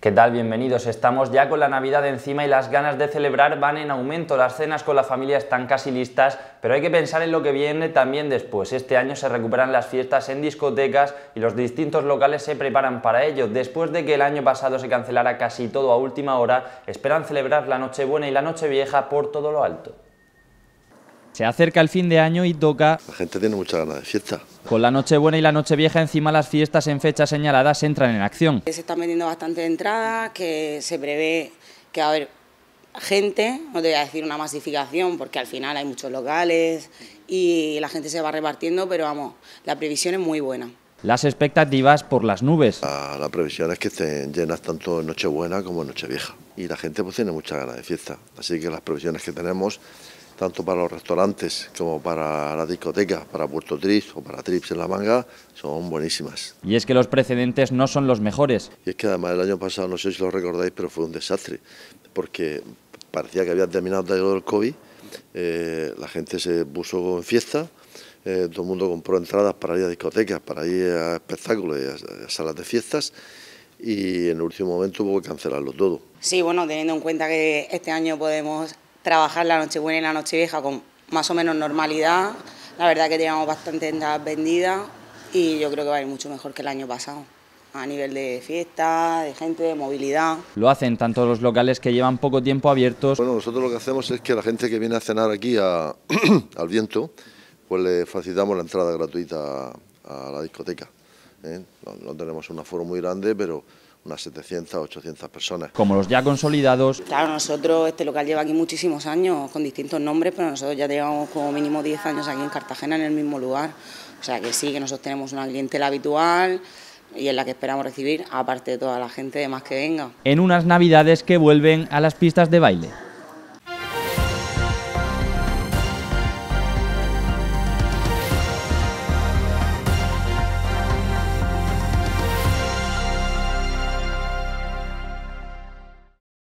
¿Qué tal? Bienvenidos. Estamos ya con la Navidad encima y las ganas de celebrar van en aumento. Las cenas con la familia están casi listas, pero hay que pensar en lo que viene también después. Este año se recuperan las fiestas en discotecas y los distintos locales se preparan para ello. Después de que el año pasado se cancelara casi todo a última hora, esperan celebrar la Nochebuena y la Nochevieja por todo lo alto. Se acerca el fin de año y toca... La gente tiene mucha ganas de fiesta. Con la noche buena y la noche vieja... encima las fiestas en fechas señaladas entran en acción. Se están vendiendo bastante entrada que se prevé que va a haber gente, no te voy a decir una masificación, porque al final hay muchos locales y la gente se va repartiendo, pero vamos, la previsión es muy buena. Las expectativas por las nubes. La, previsión es que estén llenas tanto en Nochebuena como en vieja... Y la gente pues tiene mucha ganas de fiesta. Así que las previsiones que tenemos tanto para los restaurantes como para la discoteca, para Puerto Trips o para Trips en la manga, son buenísimas. Y es que los precedentes no son los mejores. Y es que además el año pasado, no sé si lo recordáis, pero fue un desastre, porque parecía que había terminado el COVID, eh, la gente se puso en fiesta, eh, todo el mundo compró entradas para ir a discotecas, para ir a espectáculos, a, a salas de fiestas, y en el último momento hubo que cancelarlo todo. Sí, bueno, teniendo en cuenta que este año podemos trabajar la noche buena y la noche vieja con más o menos normalidad. La verdad que teníamos bastante entradas vendidas y yo creo que va a ir mucho mejor que el año pasado a nivel de fiesta, de gente, de movilidad. Lo hacen tanto los locales que llevan poco tiempo abiertos. Bueno, nosotros lo que hacemos es que la gente que viene a cenar aquí al viento, pues le facilitamos la entrada gratuita a, la discoteca. ¿eh? no tenemos un aforo muy grande, pero unas 700, 800 personas. Como los ya consolidados. Claro, nosotros, este local lleva aquí muchísimos años, con distintos nombres, pero nosotros ya llevamos como mínimo 10 años aquí en Cartagena, en el mismo lugar. O sea que sí, que nosotros tenemos una clientela habitual y en la que esperamos recibir, aparte de toda la gente de más que venga. En unas navidades que vuelven a las pistas de baile.